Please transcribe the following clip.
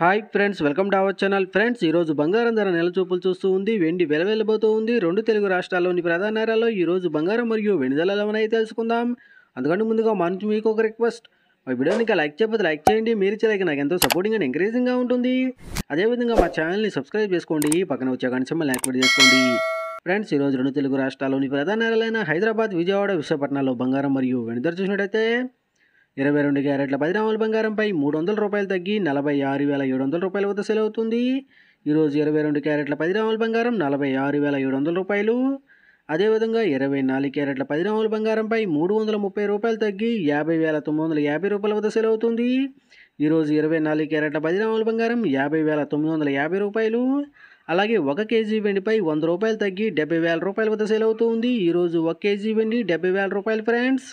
hi friends welcome to our channel friends ఈరోజు బంగారం ధర నెల చూపులు చూస్తూ ఉంది వెండి వెలవెలబోతూ ఉంది రెండు తెలుగు రాష్ట్రాల్లోని ప్రధాన నేరాల్లో ఈరోజు బంగారం మరియు వెండి ధరలు ఏమైనా తెలుసుకుందాం అందుకంటే ముందుగా మనకి మీకు ఒక రిక్వెస్ట్ మా వీడియోని లైక్ చేయకపోతే లైక్ చేయండి మీరు ఇచ్చే నాకు ఎంతో సపోర్టింగ్ అండ్ ఎంకరేజింగ్గా ఉంటుంది అదేవిధంగా మా ఛానల్ని సబ్స్క్రైబ్ చేసుకోండి పక్కన వచ్చే కానీ గణసమ్మల్ని యాక్టివేట్ చేసుకోండి ఫ్రెండ్స్ ఈరోజు రెండు తెలుగు రాష్ట్రాల్లోని ప్రధాన నేరాలైన హైదరాబాద్ విజయవాడ విశాఖపట్నంలో బంగారం మరియు వెండి ధర చూసినట్టయితే ఇరవై రెండు క్యారెట్ల పది గ్రాముల బంగారంపై మూడు వందల రూపాయలు తగ్గి నలభై ఆరు వేల ఏడు వందల రూపాయల వద్ద సెల్ అవుతుంది ఈరోజు ఇరవై రెండు క్యారెట్ల పది గ్రాముల బంగారం నలభై ఆరు వేల ఏడు వందల రూపాయలు అదేవిధంగా ఇరవై నాలుగు క్యారెట్ల పది గ్రాముల బంగారంపై మూడు వందల ముప్పై రూపాయలు తగ్గి యాభై వేల తొమ్మిది వందల యాభై రూపాయల వద్ద సెల్ అవుతుంది ఈరోజు ఇరవై నాలుగు క్యారెట్ల పది గ్రాముల బంగారం యాభై వేల తొమ్మిది వందల యాభై రూపాయలు అలాగే ఒక కేజీ వెండిపై వంద రూపాయలు తగ్గి డెబ్బై వేల రూపాయల వద్ద సెల్ అవుతుంది ఈరోజు ఒక కేజీ వెండి డెబ్బై వేల రూపాయలు ఫ్రెండ్స్